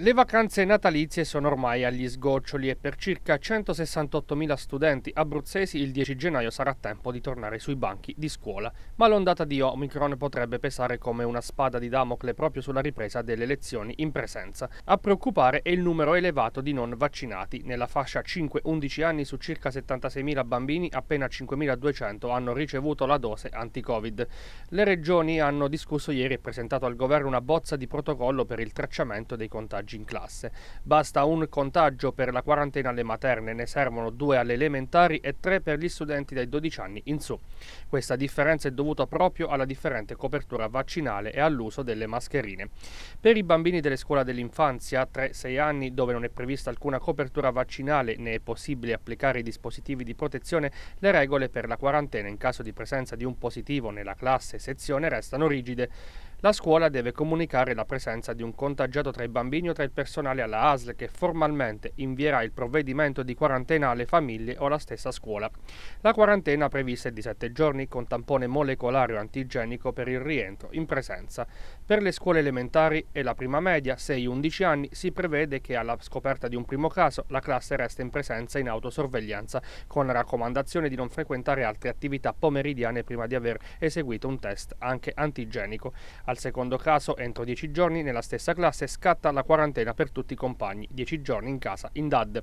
Le vacanze natalizie sono ormai agli sgoccioli e per circa 168.000 studenti abruzzesi il 10 gennaio sarà tempo di tornare sui banchi di scuola, ma l'ondata di Omicron potrebbe pesare come una spada di Damocle proprio sulla ripresa delle lezioni in presenza. A preoccupare è il numero elevato di non vaccinati, nella fascia 5-11 anni su circa 76.000 bambini appena 5.200 hanno ricevuto la dose anti-Covid. Le regioni hanno discusso ieri e presentato al governo una bozza di protocollo per il tracciamento dei contagi contagi in classe. Basta un contagio per la quarantena alle materne, ne servono due alle elementari e tre per gli studenti dai 12 anni in su. Questa differenza è dovuta proprio alla differente copertura vaccinale e all'uso delle mascherine. Per i bambini delle scuole dell'infanzia 3-6 anni, dove non è prevista alcuna copertura vaccinale né è possibile applicare i dispositivi di protezione, le regole per la quarantena in caso di presenza di un positivo nella classe sezione restano rigide. La scuola deve comunicare la presenza di un contagiato tra i bambini o tra il personale alla ASL che formalmente invierà il provvedimento di quarantena alle famiglie o alla stessa scuola. La quarantena prevista è di 7 giorni con tampone molecolare o antigenico per il rientro in presenza. Per le scuole elementari e la prima media, 6-11 anni, si prevede che alla scoperta di un primo caso la classe resta in presenza in autosorveglianza con la raccomandazione di non frequentare altre attività pomeridiane prima di aver eseguito un test anche antigenico. Al secondo caso, entro 10 giorni nella stessa classe scatta la quarantena per tutti i compagni, 10 giorni in casa in DAD.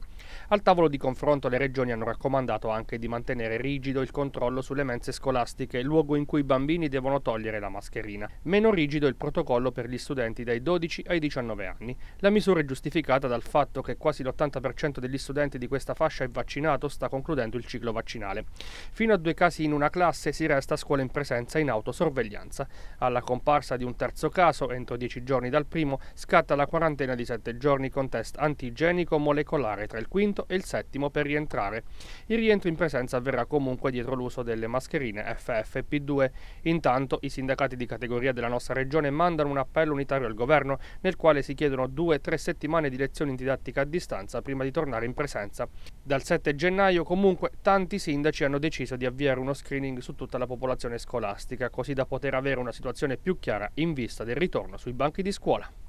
Al tavolo di confronto le regioni hanno raccomandato anche di mantenere rigido il controllo sulle mense scolastiche, luogo in cui i bambini devono togliere la mascherina. Meno rigido il protocollo per gli studenti dai 12 ai 19 anni. La misura è giustificata dal fatto che quasi l'80% degli studenti di questa fascia è vaccinato sta concludendo il ciclo vaccinale. Fino a due casi in una classe si resta a scuola in presenza in autosorveglianza. Alla comparsa richiesta di un terzo caso entro 10 giorni dal primo scatta la quarantena di 7 giorni con test antigenico molecolare tra il quinto e il settimo per rientrare. Il rientro in presenza avverrà comunque dietro l'uso delle mascherine FFP2. Intanto i sindacati di categoria della nostra regione mandano un appello unitario al governo nel quale si chiedono 2-3 settimane di lezioni in didattica a distanza prima di tornare in presenza. Dal 7 gennaio comunque tanti sindaci hanno deciso di avviare uno screening su tutta la popolazione scolastica così da poter avere una situazione più chiara in vista del ritorno sui banchi di scuola.